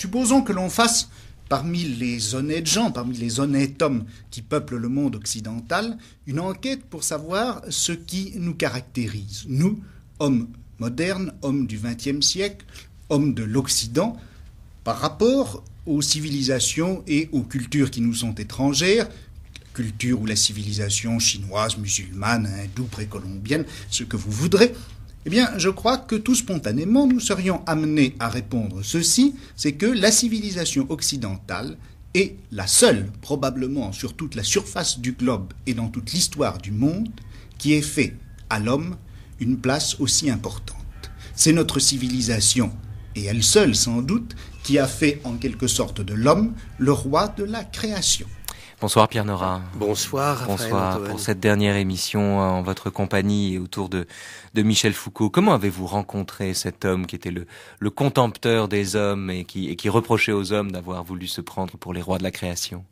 Supposons que l'on fasse, parmi les honnêtes gens, parmi les honnêtes hommes qui peuplent le monde occidental, une enquête pour savoir ce qui nous caractérise. Nous, hommes modernes, hommes du XXe siècle, hommes de l'Occident, par rapport aux civilisations et aux cultures qui nous sont étrangères, culture ou la civilisation chinoise, musulmane, hindoue, précolombienne, ce que vous voudrez, eh bien, je crois que tout spontanément, nous serions amenés à répondre ceci, c'est que la civilisation occidentale est la seule, probablement sur toute la surface du globe et dans toute l'histoire du monde, qui ait fait à l'homme une place aussi importante. C'est notre civilisation, et elle seule sans doute, qui a fait en quelque sorte de l'homme le roi de la création. Bonsoir Pierre Nora. Bonsoir. Bonsoir pour cette dernière émission en votre compagnie et autour de, de Michel Foucault. Comment avez-vous rencontré cet homme qui était le, le contempteur des hommes et qui, et qui reprochait aux hommes d'avoir voulu se prendre pour les rois de la création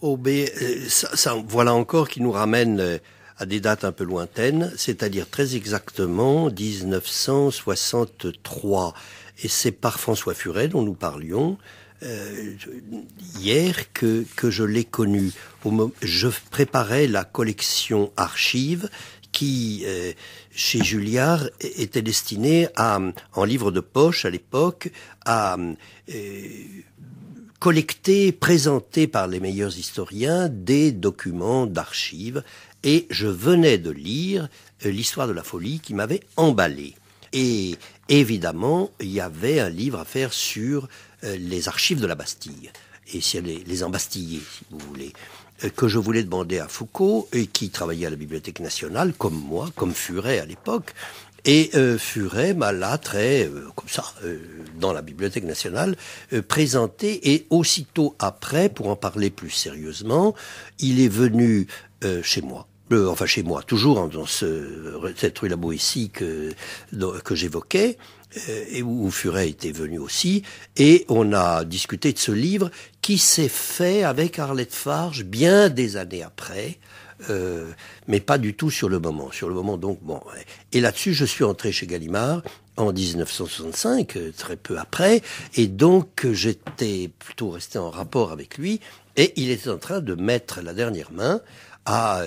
Oh, ben, ça, voilà encore qui nous ramène euh, à des dates un peu lointaines, c'est-à-dire très exactement 1963. Et c'est par François Furet dont nous parlions, euh, hier que, je l'ai connu. Je préparais la collection archives qui, euh, chez Julliard, était destinée à, en livre de poche à l'époque, à euh, collecter, présenter par les meilleurs historiens des documents d'archives. Et je venais de lire l'histoire de la folie qui m'avait emballé. Et évidemment, il y avait un livre à faire sur euh, les archives de la Bastille, et si elle les embastillés, si vous voulez, euh, que je voulais demander à Foucault, et qui travaillait à la Bibliothèque nationale, comme moi, comme Furet à l'époque, et euh, Furet m'a là, très, comme ça, dans la Bibliothèque nationale, présenté, et aussitôt après, pour en parler plus sérieusement, il est venu chez moi, enfin chez moi, toujours hein, dans ce, cette rue La Boétie que, que j'évoquais, euh, et où Furet était venu aussi, et on a discuté de ce livre qui s'est fait avec Arlette Farge bien des années après, euh, mais pas du tout sur le moment. Sur le moment, donc, bon. Et là-dessus, je suis entré chez Gallimard en 1965, euh, très peu après, et donc j'étais plutôt resté en rapport avec lui, et il était en train de mettre la dernière main à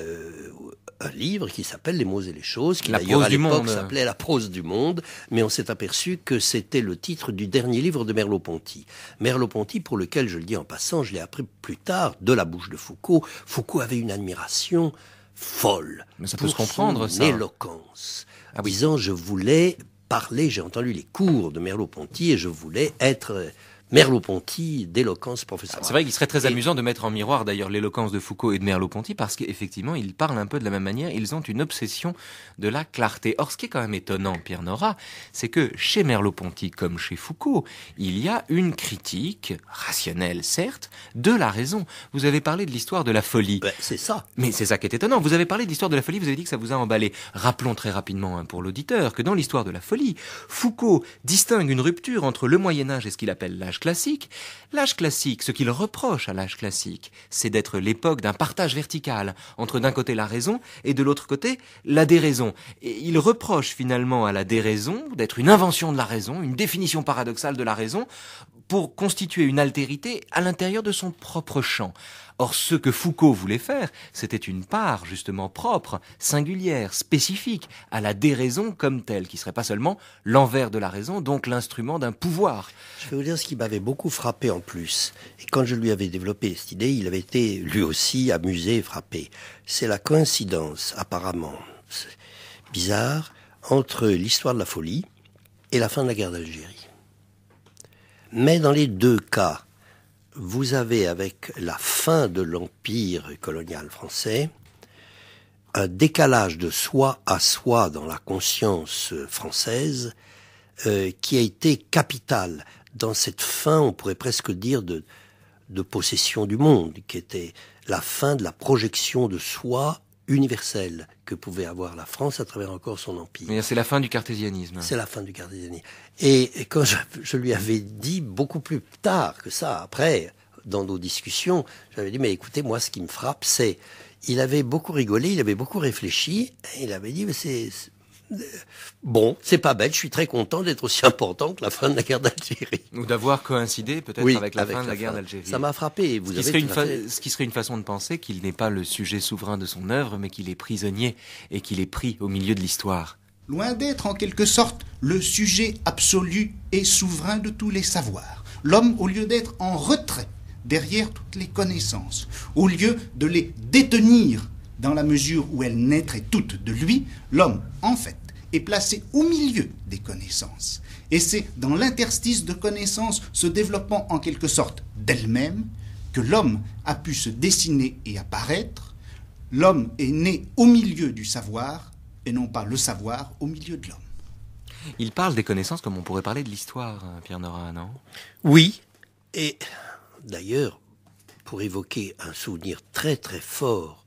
un livre qui s'appelle Les mots et les choses, qui d'ailleurs à l'époque s'appelait La prose du monde, mais on s'est aperçu que c'était le titre du dernier livre de Merleau-Ponty. Merleau-Ponty, pour lequel, je le dis en passant, je l'ai appris plus tard de la bouche de Foucault, Foucault avait une admiration folle. Mais ça peut se comprendre, son éloquence. En ah disant, je voulais parler, j'ai entendu les cours de Merleau-Ponty et je voulais être Merleau-Ponty d'éloquence professeur. C'est vrai qu'il serait très amusant de mettre en miroir d'ailleurs l'éloquence de Foucault et de Merleau-Ponty parce qu'effectivement ils parlent un peu de la même manière, ils ont une obsession de la clarté. Or ce qui est quand même étonnant, Pierre Nora, c'est que chez Merleau-Ponty comme chez Foucault, il y a une critique rationnelle certes de la raison. Vous avez parlé de l'histoire de la folie. c'est ça. Mais c'est ça qui est étonnant. Vous avez parlé de l'histoire de la folie, vous avez dit que ça vous a emballé. Rappelons très rapidement hein, pour l'auditeur que dans l'histoire de la folie, Foucault distingue une rupture entre le Moyen Âge et ce qu'il appelle l'âge classique. L'âge classique, ce qu'il reproche à l'âge classique, c'est d'être l'époque d'un partage vertical entre d'un côté la raison et de l'autre côté la déraison. Et il reproche finalement à la déraison d'être une invention de la raison, une définition paradoxale de la raison, pour constituer une altérité à l'intérieur de son propre champ. Or, ce que Foucault voulait faire, c'était une part justement propre, singulière, spécifique à la déraison comme telle, qui serait pas seulement l'envers de la raison, donc l'instrument d'un pouvoir. Je vais vous dire ce qui m'avait beaucoup frappé en plus. Et quand je lui avais développé cette idée, il avait été lui aussi amusé et frappé. C'est la coïncidence, apparemment, bizarre, entre l'histoire de la folie et la fin de la guerre d'Algérie. Mais dans les deux cas, vous avez avec la fin de l'empire colonial français un décalage de soi à soi dans la conscience française euh, qui a été capital dans cette fin, on pourrait presque dire, de, de possession du monde, qui était la fin de la projection de soi universelle que pouvait avoir la France à travers encore son empire. C'est la fin du cartésianisme. C'est la fin du cartésianisme. Et, quand je, lui avais dit beaucoup plus tard que ça, après, dans nos discussions, j'avais dit, mais écoutez, moi, ce qui me frappe, c'est, il avait beaucoup rigolé, il avait beaucoup réfléchi, il avait dit, mais c'est, bon, c'est pas bête, je suis très content d'être aussi important que la fin de la guerre d'Algérie. Ou d'avoir coïncidé peut-être avec la fin de la, guerre d'Algérie. Ça m'a frappé. Vous ce, qui serait une façon de penser qu'il n'est pas le sujet souverain de son œuvre, mais qu'il est prisonnier et qu'il est pris au milieu de l'histoire. Loin d'être en quelque sorte le sujet absolu et souverain de tous les savoirs. L'homme, au lieu d'être en retrait derrière toutes les connaissances, au lieu de les détenir dans la mesure où elles naîtraient toutes de lui, l'homme, en fait, est placé au milieu des connaissances. Et c'est dans l'interstice de connaissances se développant en quelque sorte d'elle-même que l'homme a pu se dessiner et apparaître. L'homme est né au milieu du savoir et non pas le savoir au milieu de l'homme. Il parle des connaissances comme on pourrait parler de l'histoire, euh, Pierre Nora, non Oui, et d'ailleurs, pour évoquer un souvenir très très fort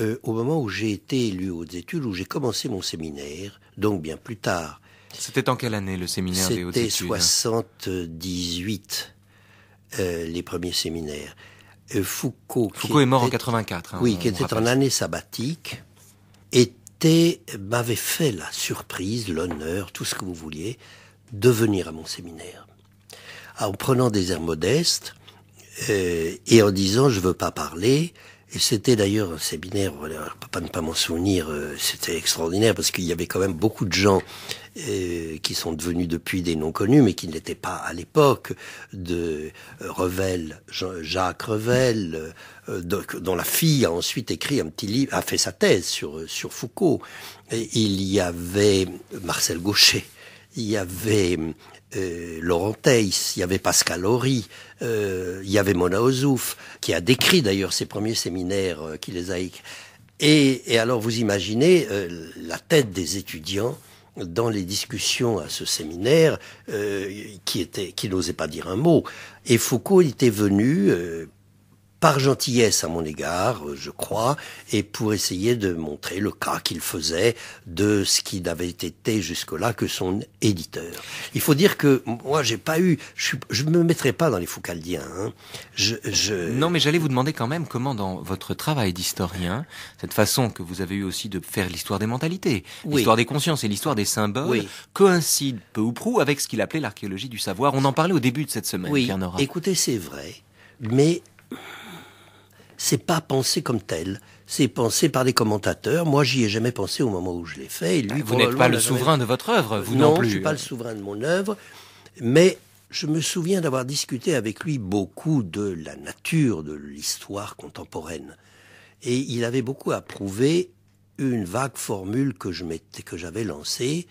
euh, au moment où j'ai été élu aux études, où j'ai commencé mon séminaire, donc bien plus tard. C'était en quelle année le séminaire des hautes études C'était 78, euh, les premiers séminaires. Euh, Foucault. Foucault est mort en 84. Hein, oui, qui était en année sabbatique, m'avait fait la surprise, l'honneur, tout ce que vous vouliez, de venir à mon séminaire. En prenant des airs modestes et en disant je veux pas parler, et c'était d'ailleurs un séminaire, on ne pas ne pas m'en souvenir, euh, c'était extraordinaire parce qu'il y avait quand même beaucoup de gens euh, qui sont devenus depuis des non connus, mais qui l'étaient pas à l'époque de euh, Revel, Jacques Revel, dont la fille a ensuite écrit un petit livre, a fait sa thèse sur, sur Foucault. il y avait Marcel Gaucher, il y avait euh, Laurent Teiss, il y avait Pascal Horry, euh, il y avait Mona Ozouf, qui a décrit d'ailleurs ses premiers séminaires euh, qui les a Et, et, alors vous imaginez la tête des étudiants dans les discussions à ce séminaire, qui, était, qui n'osait pas dire un mot. Et Foucault était venu par gentillesse à mon égard, euh, je crois, et pour essayer de montrer le cas qu'il faisait de ce qui n'avait été jusque-là que son éditeur. Il faut dire que moi, j'ai pas eu, je, ne me mettrai pas dans les Foucaldiens. Hein. Je, Non, mais j'allais vous demander quand même comment, dans votre travail d'historien, cette façon que vous avez eu aussi de faire l'histoire des mentalités, l'histoire des consciences et l'histoire des symboles, coïncide peu ou prou avec ce qu'il appelait l'archéologie du savoir. On en parlait au début de cette semaine. Oui. Écoutez, c'est vrai, mais c'est pas pensé comme tel. C'est pensé par des commentateurs. Moi, j'y ai jamais pensé au moment où je l'ai fait. Et lui, vous n'êtes pas le souverain de votre œuvre, vous non, plus. Non, je suis pas le souverain de mon œuvre, mais je me souviens d'avoir discuté avec lui beaucoup de la nature de l'histoire contemporaine. Et il avait beaucoup approuvé une vague formule que que j'avais lancée,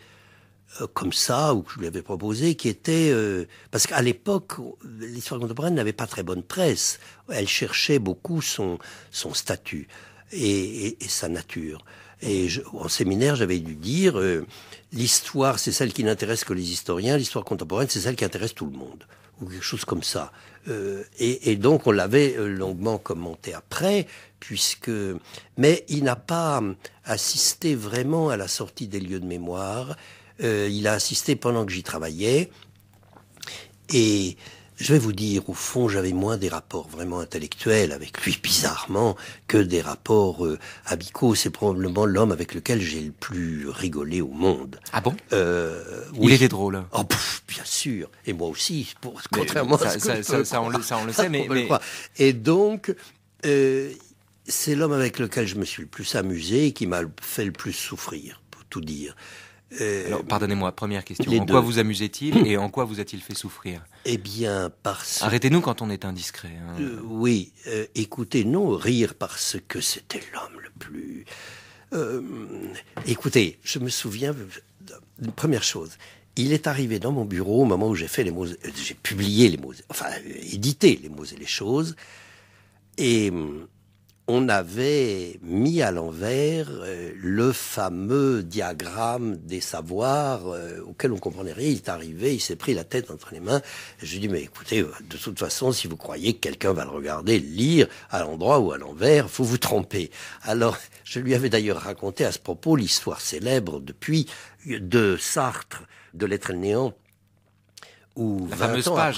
euh, comme ça, ou que je lui avais proposé, qui était... Euh, parce qu'à l'époque, l'histoire contemporaine n'avait pas très bonne presse. Elle cherchait beaucoup son, son statut et, sa nature. Et en séminaire, j'avais dû dire, euh, l'histoire, c'est celle qui n'intéresse que les historiens, l'histoire contemporaine, c'est celle qui intéresse tout le monde, ou quelque chose comme ça. et, donc, on l'avait longuement commenté après, puisque... Mais il n'a pas hum, assisté vraiment à la sortie des lieux de mémoire, euh, il a assisté pendant que j'y travaillais. Et je vais vous dire, au fond, j'avais moins des rapports vraiment intellectuels avec lui, bizarrement, que des rapports abicaux euh, amicaux. C'est probablement l'homme avec lequel j'ai le plus rigolé au monde. Ah bon euh, Il était drôle. Oh, bien sûr. Et moi aussi, contrairement à ce ça, ça, on, le, sait, mais, Et donc, c'est l'homme avec lequel je me suis le plus amusé et qui m'a fait le plus souffrir, pour tout dire. Euh, Alors, pardonnez-moi, première question. en quoi vous amusait-il et en quoi vous a-t-il fait souffrir Eh bien, parce. Arrêtez-nous quand on est indiscret. Hein. Euh, oui, euh, écoutez, non, rire parce que c'était l'homme le plus. écoutez, je me souviens d'une première chose. Il est arrivé dans mon bureau au moment où j'ai fait les mots, j'ai publié les mots, enfin édité les mots et les choses, et hum, on avait mis à l'envers euh, le fameux diagramme des savoirs euh, auquel on comprenait rien. Il est arrivé, il s'est pris la tête entre les mains. Je lui ai dit, mais écoutez, euh, de toute façon, si vous croyez que quelqu'un va le regarder, lire à l'endroit ou à l'envers, faut vous tromper. Alors, je lui avais d'ailleurs raconté à ce propos l'histoire célèbre depuis de Sartre, de l'être néant, ou la, la, fameuse page,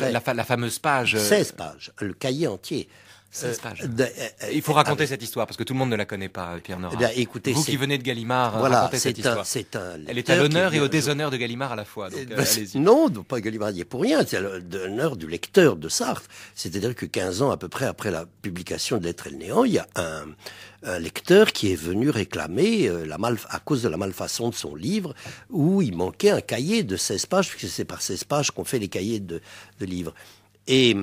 la, page, 16 pages, le cahier entier 16 pages. Euh, euh, euh, il faut raconter cette histoire parce que tout le monde ne la connaît pas, Pierre Nora. Eh bien, vous qui venez de Gallimard, racontez cette histoire. Un elle est à l'honneur et au déshonneur de Gallimard à la fois. Eh ben, non, pas Gallimard est pour rien. C'est l'honneur du lecteur de Sartre. C'est-à-dire que 15 ans à peu près après la publication de et le néant, il y a un, lecteur qui est venu réclamer la à cause de la malfaçon de son livre où il manquait un cahier de 16 pages puisque c'est par 16 pages qu'on fait les cahiers de, de livres. Et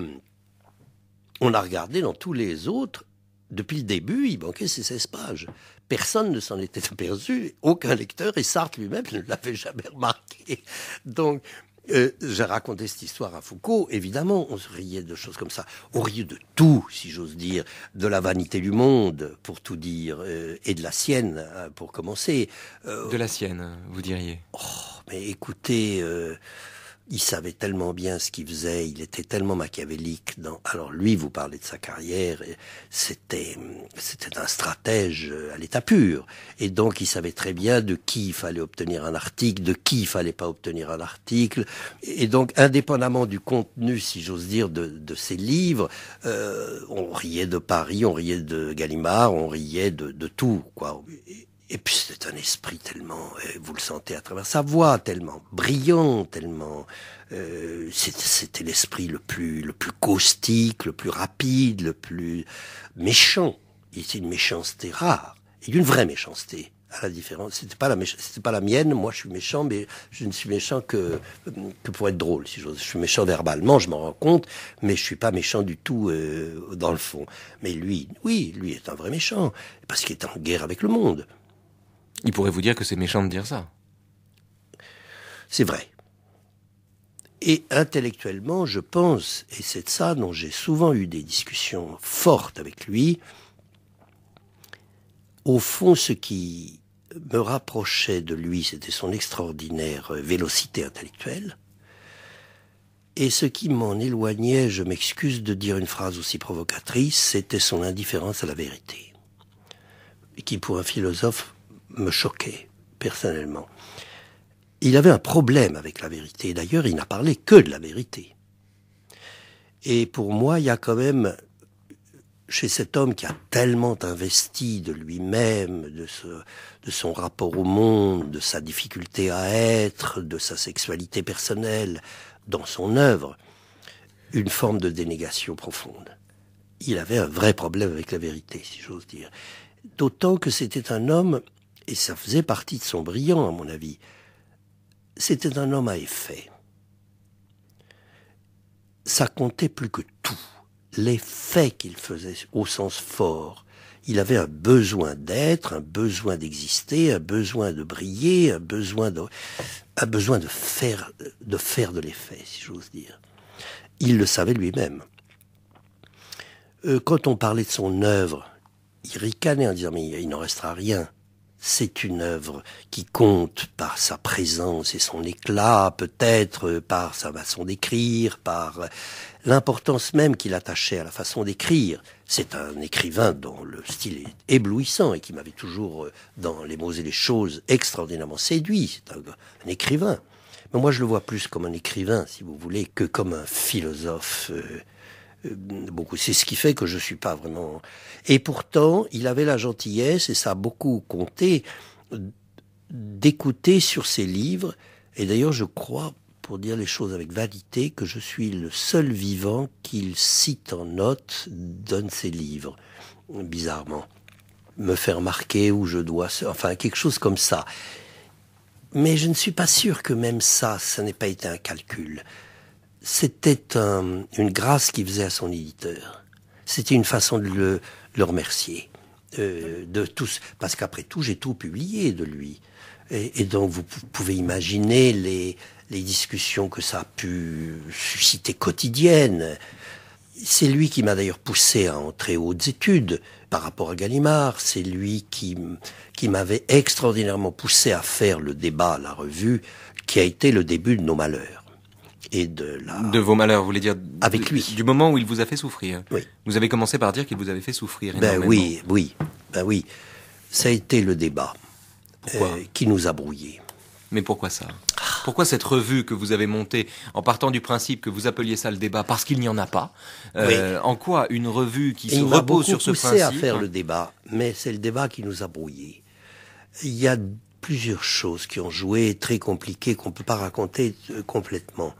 on a regardé dans tous les autres, depuis le début, il manquait ces 16 pages. Personne ne s'en était aperçu, aucun lecteur, et Sartre lui-même ne l'avait jamais remarqué. Donc, euh, j'ai raconté cette histoire à Foucault. Évidemment, on se riait de choses comme ça. On riait de tout, si j'ose dire, de la vanité du monde, pour tout dire, euh, et de la sienne, euh, pour commencer. de la sienne, vous diriez. Oh, mais écoutez il savait tellement bien ce qu'il faisait, il était tellement machiavélique. Dans... Alors lui, vous parlez de sa carrière, c'était c'était un stratège à l'état pur, et donc il savait très bien de qui il fallait obtenir un article, de qui il fallait pas obtenir un article, et donc indépendamment du contenu, si j'ose dire, de, de ses livres, euh, on riait de Paris, on riait de Gallimard, on riait de, de tout, quoi. Et puis c'est un esprit tellement, euh, vous le sentez à travers sa voix, tellement brillant, tellement. Euh, c'était l'esprit le plus, le plus caustique, le plus rapide, le plus méchant. C'est une méchanceté rare et une vraie méchanceté. À la différence, c'était pas la c'était pas la mienne. Moi, je suis méchant, mais je ne suis méchant que que pour être drôle, si j'ose. Je suis méchant verbalement, je m'en rends compte, mais je suis pas méchant du tout euh, dans le fond. Mais lui, oui, lui est un vrai méchant parce qu'il est en guerre avec le monde il pourrait vous dire que c'est méchant de dire ça. C'est vrai. Et intellectuellement, je pense, et c'est ça dont j'ai souvent eu des discussions fortes avec lui, au fond, ce qui me rapprochait de lui, c'était son extraordinaire vélocité intellectuelle. Et ce qui m'en éloignait, je m'excuse de dire une phrase aussi provocatrice, c'était son indifférence à la vérité. Qui pour un philosophe me choquait personnellement. Il avait un problème avec la vérité. D'ailleurs, il n'a parlé que de la vérité. Et pour moi, il y a quand même, chez cet homme qui a tellement investi de lui-même, de, son rapport au monde, de sa difficulté à être, de sa sexualité personnelle, dans son œuvre, une forme de dénégation profonde. Il avait un vrai problème avec la vérité, si j'ose dire. D'autant que c'était un homme et ça faisait partie de son brillant, à mon avis, c'était un homme à effet. Ça comptait plus que tout, L'effet qu'il faisait au sens fort. Il avait un besoin d'être, un besoin d'exister, un besoin de briller, un besoin de, un besoin de faire, de faire de l'effet, si j'ose dire. Il le savait lui-même. Euh, quand on parlait de son œuvre, il ricanait en disant mais il n'en restera rien c'est une œuvre qui compte par sa présence et son éclat, peut-être par sa façon d'écrire, par l'importance même qu'il attachait à la façon d'écrire. C'est un écrivain dont le style est éblouissant et qui m'avait toujours, euh, dans les mots et les choses, extraordinairement séduit. C'est un, écrivain. Mais moi, je le vois plus comme un écrivain, si vous voulez, que comme un philosophe. Euh, euh, beaucoup. C'est ce qui fait que je ne suis pas vraiment. Et pourtant, il avait la gentillesse et ça a beaucoup compté d'écouter sur ses livres. Et d'ailleurs, je crois, pour dire les choses avec validité, que je suis le seul vivant qu'il cite en note donne ses livres, bizarrement. Me faire marquer où je dois, enfin quelque chose comme ça. Mais je ne suis pas sûr que même ça, ça n'ait pas été un calcul c'était une grâce qu'il faisait à son éditeur. C'était une façon de le, remercier. Euh, de tous, parce qu'après tout, j'ai tout publié de lui. Et, donc, vous pouvez imaginer les, discussions que ça a pu susciter quotidiennes. C'est lui qui m'a d'ailleurs poussé à entrer aux hautes études par rapport à Gallimard. C'est lui qui, qui m'avait extraordinairement poussé à faire le débat, à la revue, qui a été le début de nos malheurs et de De vos malheurs, vous voulez dire Avec lui. Du moment où il vous a fait souffrir. Oui. Vous avez commencé par dire qu'il vous avait fait souffrir. Ben oui, oui, ben oui. Ça a été le débat euh, qui nous a brouillés. Mais pourquoi ça Pourquoi cette revue que vous avez montée en partant du principe que vous appeliez ça le débat parce qu'il n'y en a pas euh, oui. En quoi une revue qui se repose sur ce principe à faire le débat, mais c'est le débat qui nous a brouillés. Il y a plusieurs choses qui ont joué très compliquées qu'on ne peut pas raconter euh, complètement.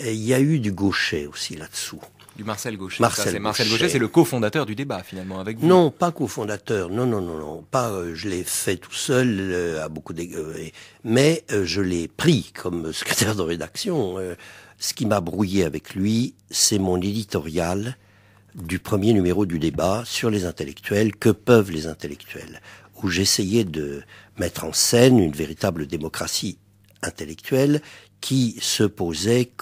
Il y a eu du Gaucher aussi là-dessous. Du Marcel Gaucher. Marcel, Gaucher, c'est le cofondateur du débat finalement avec vous. Non, pas cofondateur. Non, non, non, non. Pas. Euh, je l'ai fait tout seul euh, à beaucoup d euh, mais je l'ai pris comme secrétaire de rédaction. ce qui m'a brouillé avec lui, c'est mon éditorial du premier numéro du débat sur les intellectuels. Que peuvent les intellectuels Où j'essayais de mettre en scène une véritable démocratie intellectuelle qui se posait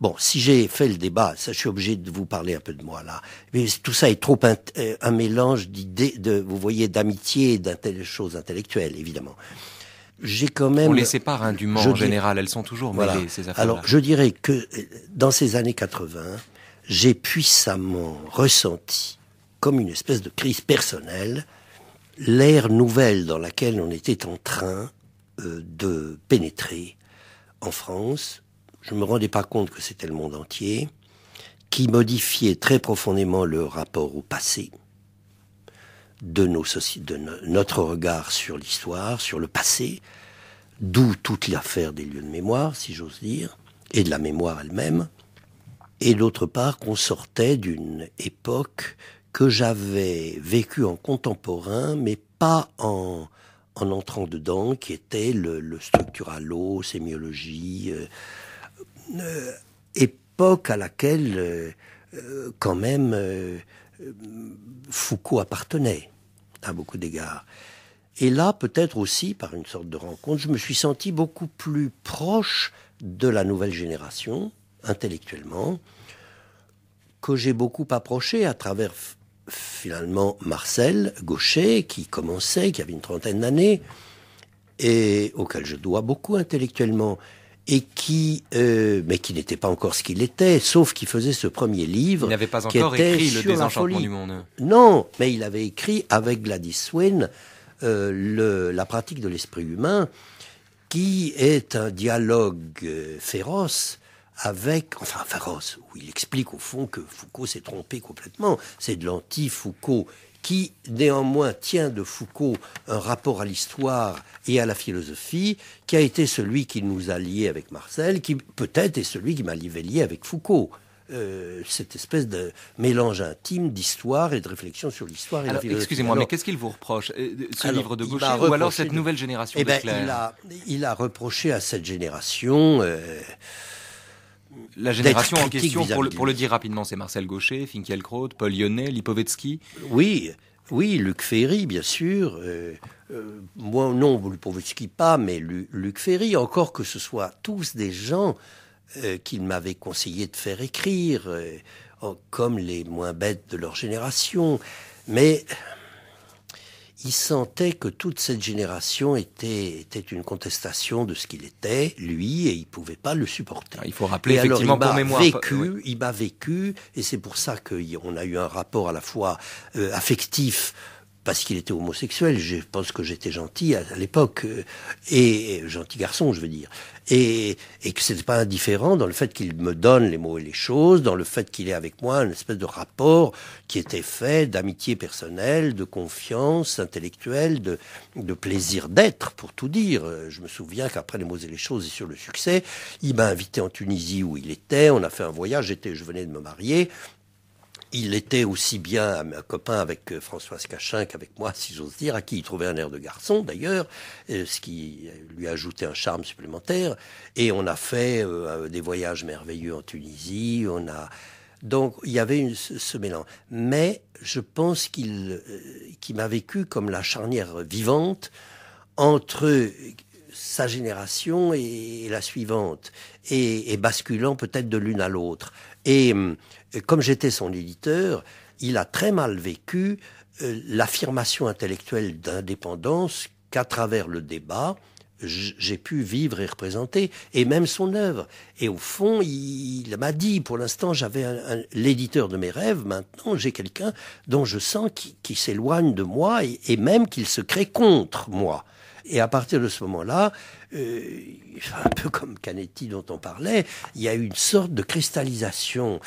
Bon, si j'ai fait le débat, ça, je suis obligé de vous parler un peu de moi là. Mais tout ça est trop un, euh, un mélange d'idées, de, vous voyez, d'amitié et telle choses intellectuelles, évidemment. J'ai quand même. On les sépare indûment monde en général, elles sont toujours mêlées, ces affaires. Alors, je dirais que euh, dans ces années 80, j'ai puissamment ressenti, comme une espèce de crise personnelle, l'ère nouvelle dans laquelle on était en train euh, de pénétrer en France, je me rendais pas compte que c'était le monde entier, qui modifiait très profondément le rapport au passé de, nos de notre regard sur l'histoire, sur le passé, d'où toute l'affaire des lieux de mémoire, si j'ose dire, et de la mémoire elle-même, et d'autre part qu'on sortait d'une époque que j'avais vécue en contemporain, mais pas en, en entrant dedans, qui était le, structuralo, sémiologie, euh, euh, époque à laquelle, euh, euh, quand même, Foucault appartenait à beaucoup d'égards. Et là, peut-être aussi, par une sorte de rencontre, je me suis senti beaucoup plus proche de la nouvelle génération, intellectuellement, que j'ai beaucoup approché à travers finalement Marcel Gaucher, qui commençait, qui avait une trentaine d'années, et auquel je dois beaucoup intellectuellement et qui, euh, mais qui n'était pas encore ce qu'il était, sauf qu'il faisait ce premier livre. Il n'avait pas encore écrit Le Désenchantement du Monde. Non, mais il avait écrit avec Gladys Swain, euh, La pratique de l'esprit humain, qui est un dialogue euh, féroce avec, enfin féroce, où il explique au fond que Foucault s'est trompé complètement. C'est de l'anti-Foucault qui néanmoins tient de Foucault un rapport à l'histoire et à la philosophie qui a été celui qui nous a liés avec Marcel, qui peut-être est celui qui m'a lié avec Foucault. Euh, cette espèce de mélange intime d'histoire et de réflexion sur l'histoire et la philosophie. Excusez-moi, mais qu'est-ce qu'il vous reproche euh, Ce livre de Gaucher ou alors cette nouvelle génération eh ben, il, a, il a reproché à cette génération... Euh, la génération en question, pour, le, dire rapidement, c'est Marcel Gaucher, Finkielkraut, Paul Lyonnais, Lipovetsky. Oui, oui, Luc Ferry, bien sûr. Euh, euh, moi, non, Lipovetsky pas, mais Luc Ferry, encore que ce soit tous des gens euh, qu'il m'avait conseillé de faire écrire, oh, comme les moins bêtes de leur génération. Mais il sentait que toute cette génération était, une contestation de ce qu'il était, lui, et il ne pouvait pas le supporter. il faut rappeler effectivement il mémoire. Vécu, Il m'a vécu, et c'est pour ça qu'on a eu un rapport à la fois euh, affectif, parce qu'il était homosexuel. Je pense que j'étais gentil à, l'époque, euh, et, gentil garçon, je veux dire. Et, que ce c'était pas indifférent dans le fait qu'il me donne les mots et les choses, dans le fait qu'il est avec moi une espèce de rapport qui était fait d'amitié personnelle, de confiance intellectuelle, de, de plaisir d'être, pour tout dire. Euh, je me souviens qu'après les mots et les choses et sur le succès, il m'a invité en Tunisie où il était, on a fait un voyage, j'étais, je venais de me marier, il était aussi bien un copain avec euh, François Cachin qu'avec moi, si j'ose dire, à qui il trouvait un air de garçon d'ailleurs, euh, ce qui lui ajoutait un charme supplémentaire. Et on a fait euh, des voyages merveilleux en Tunisie, on a... Donc il y avait ce mélange. Mais je pense qu'il m'a vécu comme la charnière vivante entre sa génération et, la suivante, et basculant peut-être de l'une à l'autre. Et euh, comme j'étais son éditeur, il a très mal vécu euh, l'affirmation intellectuelle d'indépendance qu'à travers le débat, j'ai pu vivre et représenter, et même son œuvre. Et au fond, il, m'a dit, pour l'instant, j'avais l'éditeur de mes rêves, maintenant j'ai quelqu'un dont je sens qui, s'éloigne de moi et même qu'il se crée contre moi. Et à partir de ce moment-là, euh, un peu comme Canetti dont on parlait, il y a eu une sorte de cristallisation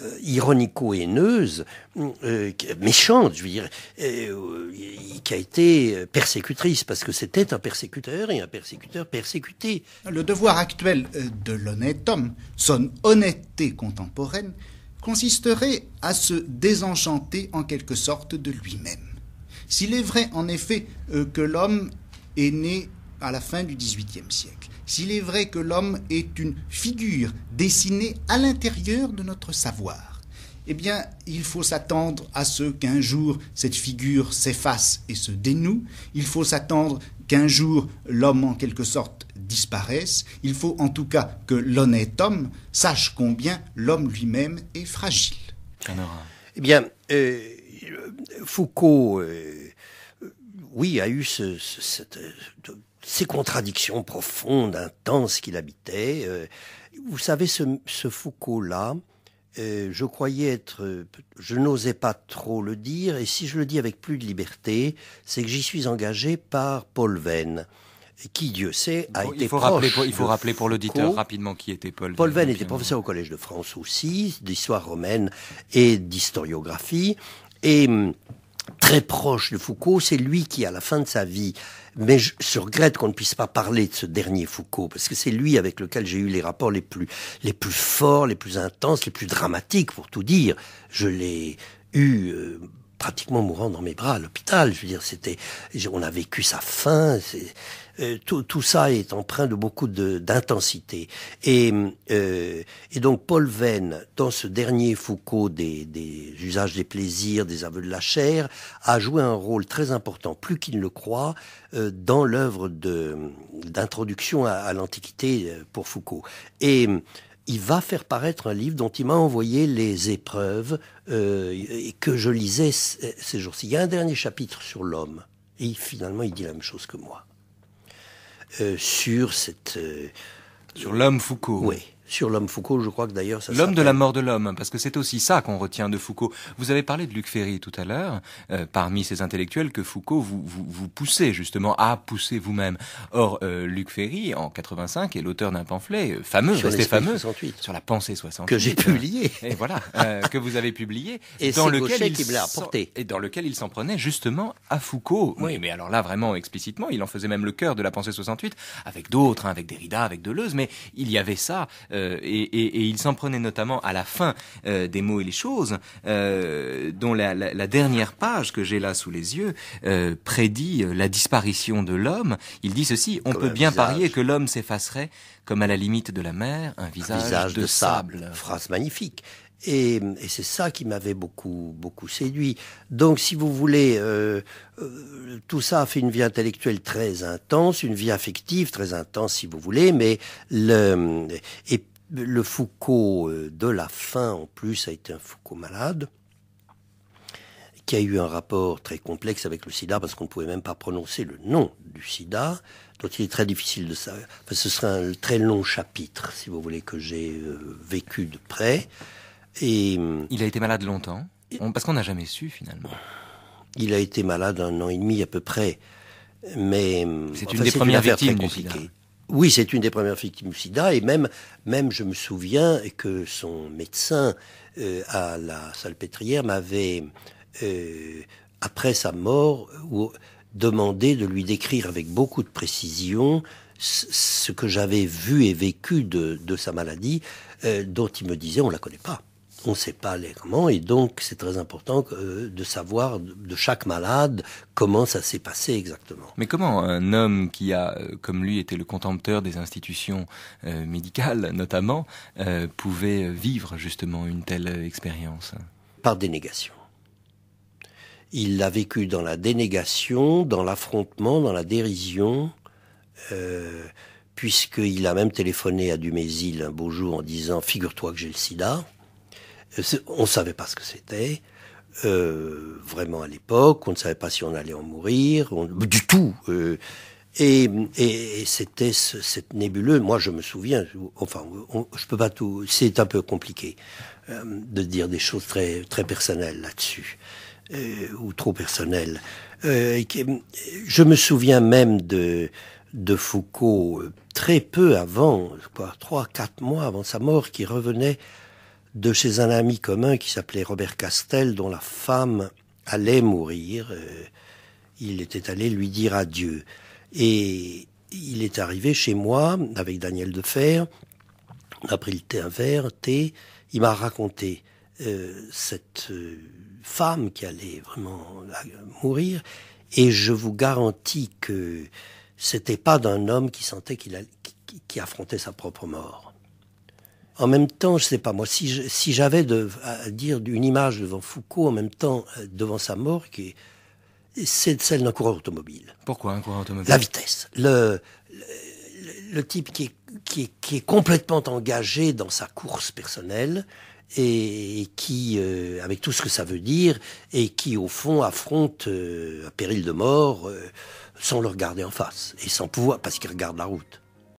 euh, ironico-haineuse, euh, méchante, je veux dire, qui a été persécutrice, parce que c'était un persécuteur et un persécuteur persécuté. Le devoir actuel de l'honnête homme, son honnêteté contemporaine, consisterait à se désenchanter en quelque sorte de lui-même. S'il est vrai en effet que l'homme est né à la fin du XVIIIe siècle. S'il est vrai que l'homme est une figure dessinée à l'intérieur de notre savoir, eh bien, il faut s'attendre à ce qu'un jour cette figure s'efface et se dénoue. Il faut s'attendre qu'un jour l'homme, en quelque sorte, disparaisse. Il faut en tout cas que l'honnête homme sache combien l'homme lui-même est fragile. Eh bien, euh, Foucault. Euh, oui, a eu euh, ces contradictions profondes, intenses qu'il habitait. Euh, vous savez, ce, Foucault-là, euh, je croyais être, je n'osais pas trop le dire, et si je le dis avec plus de liberté, c'est que j'y suis engagé par Paul Venn qui, Dieu sait, a été il Rappeler pour, il faut rappeler pour l'auditeur rapidement qui était Paul Venn. Paul Venn était professeur au Collège de France aussi, d'histoire romaine et d'historiographie. Et hum, très proche de Foucault. C'est lui qui, à la fin de sa vie, mais je, regrette qu'on ne puisse pas parler de ce dernier Foucault, parce que c'est lui avec lequel j'ai eu les rapports les plus, les plus forts, les plus intenses, les plus dramatiques, pour tout dire. Je l'ai eu euh, pratiquement mourant dans mes bras à l'hôpital. Je veux dire, c'était, on a vécu sa fin. Euh, tout, ça est empreint de beaucoup d'intensité. Et, euh, et donc Paul Venn, dans ce dernier Foucault des, usages des plaisirs, des aveux de la chair, a joué un rôle très important, plus qu'il ne le croit, euh, dans l'œuvre d'introduction à, l'Antiquité pour Foucault. Et il va faire paraître un livre dont il m'a envoyé les épreuves et que je lisais ces jours-ci. Il y a un dernier chapitre sur l'homme. Et finalement, il dit la même chose que moi. Euh, sur cette... Euh, sur l'âme Foucault. Oui sur l'homme Foucault, je crois que d'ailleurs ça L'homme de la mort de l'homme, parce que c'est aussi ça qu'on retient de Foucault. Vous avez parlé de Luc Ferry tout à l'heure, euh, parmi ces intellectuels que Foucault vous, vous, justement à pousser vous-même. Or, euh, Luc Ferry, en 85, est l'auteur d'un pamphlet euh, fameux, sur resté fameux, sur la pensée 68. Que j'ai publié. Et voilà, que vous avez publié. Et dans lequel il Et dans lequel il s'en prenait justement à Foucault. Oui, mais alors là, vraiment explicitement, il en faisait même le cœur de la pensée 68, avec d'autres, hein, avec Derrida, avec Deleuze, mais il y avait ça euh, et, il s'en prenait notamment à la fin euh, des mots et les choses, euh, dont la, dernière page que j'ai là sous les yeux prédit la disparition de l'homme. Il dit ceci on peut bien parier que l'homme s'effacerait comme à la limite de la mer, un visage, de, sable. Phrase magnifique. Et, c'est ça qui m'avait beaucoup, beaucoup séduit. Donc, si vous voulez, euh, euh, tout ça a fait une vie intellectuelle très intense, une vie affective très intense, si vous voulez, mais le, Foucault euh, de la fin, en plus, a été un Foucault malade qui a eu un rapport très complexe avec le sida parce qu'on ne pouvait même pas prononcer le nom du sida, dont il est très difficile de savoir. Enfin, ce serait un très long chapitre, si vous voulez, que j'ai vécu de près il a été malade longtemps Parce qu'on n'a jamais su finalement. Il a été malade un an et demi à peu près. Mais c'est une des premières victimes du sida. Oui, c'est une des premières victimes du sida et même même je me souviens que son médecin euh, à la Salpêtrière m'avait euh, après sa mort euh, demandé de lui décrire avec beaucoup de précision ce que j'avais vu et vécu de, sa maladie, dont il me disait on la connaît pas on ne sait pas les comment, et donc c'est très important euh, de savoir de chaque malade comment ça s'est passé exactement. Mais comment un homme qui a, euh, comme lui, été le contempteur des institutions euh, médicales notamment, pouvait vivre justement une telle expérience Par dénégation. Il l'a vécu dans la dénégation, dans l'affrontement, dans la dérision. puisqu'il a même téléphoné à Dumézil un beau jour en disant Figure-toi que j'ai le sida. On ne savait pas ce que c'était. Euh, vraiment à l'époque, on ne savait pas si on allait en mourir, du tout. Euh, et, et, c'était ce, cette nébuleuse. Moi, je me souviens. Enfin, je peux pas tout. C'est un peu compliqué euh, de dire des choses très très personnelles là-dessus euh, ou trop personnelles. je me souviens même de de Foucault très peu avant, quoi, trois quatre mois avant sa mort, qui revenait de chez un ami commun qui s'appelait Robert Castel, dont la femme allait mourir. Euh, il était allé lui dire adieu. Et il est arrivé chez moi avec Daniel Defer. On a pris le thé, un verre, thé. Il m'a raconté euh, cette euh, femme qui allait vraiment mourir. Et je vous garantis que c'était pas d'un homme qui sentait qu'il qui affrontait sa propre mort. En même temps, je sais pas moi, si si j'avais de, à dire une image devant Foucault, en même temps euh, devant sa mort, qui c'est celle d'un coureur automobile. Pourquoi un coureur automobile La vitesse, le, le, type qui est, qui est, qui est complètement engagé dans sa course personnelle et qui, euh, avec tout ce que ça veut dire, et qui au fond affronte un euh, péril de mort sans le regarder en face et sans pouvoir, parce qu'il regarde la route.